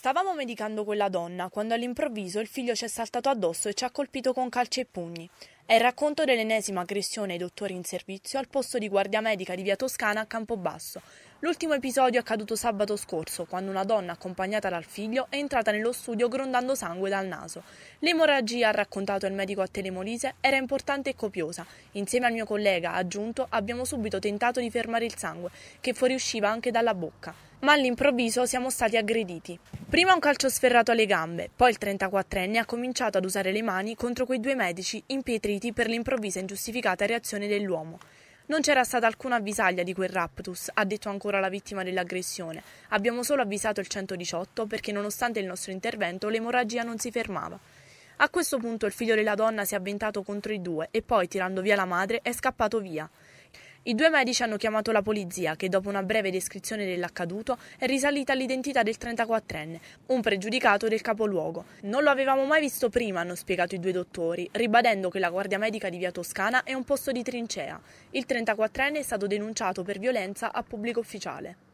Stavamo medicando quella donna quando all'improvviso il figlio ci è saltato addosso e ci ha colpito con calci e pugni. È il racconto dell'ennesima aggressione ai dottori in servizio al posto di guardia medica di via Toscana a Campobasso. L'ultimo episodio è accaduto sabato scorso, quando una donna accompagnata dal figlio è entrata nello studio grondando sangue dal naso. L'emorragia, ha raccontato il medico a Telemolise, era importante e copiosa. Insieme al mio collega, aggiunto, abbiamo subito tentato di fermare il sangue, che fuoriusciva anche dalla bocca ma all'improvviso siamo stati aggrediti. Prima un calcio sferrato alle gambe, poi il 34enne ha cominciato ad usare le mani contro quei due medici impietriti per l'improvvisa e ingiustificata reazione dell'uomo. Non c'era stata alcuna avvisaglia di quel raptus, ha detto ancora la vittima dell'aggressione. Abbiamo solo avvisato il 118 perché nonostante il nostro intervento l'emorragia non si fermava. A questo punto il figlio della donna si è avventato contro i due e poi, tirando via la madre, è scappato via. I due medici hanno chiamato la polizia, che dopo una breve descrizione dell'accaduto è risalita all'identità del 34enne, un pregiudicato del capoluogo. Non lo avevamo mai visto prima, hanno spiegato i due dottori, ribadendo che la Guardia Medica di Via Toscana è un posto di trincea. Il 34enne è stato denunciato per violenza a pubblico ufficiale.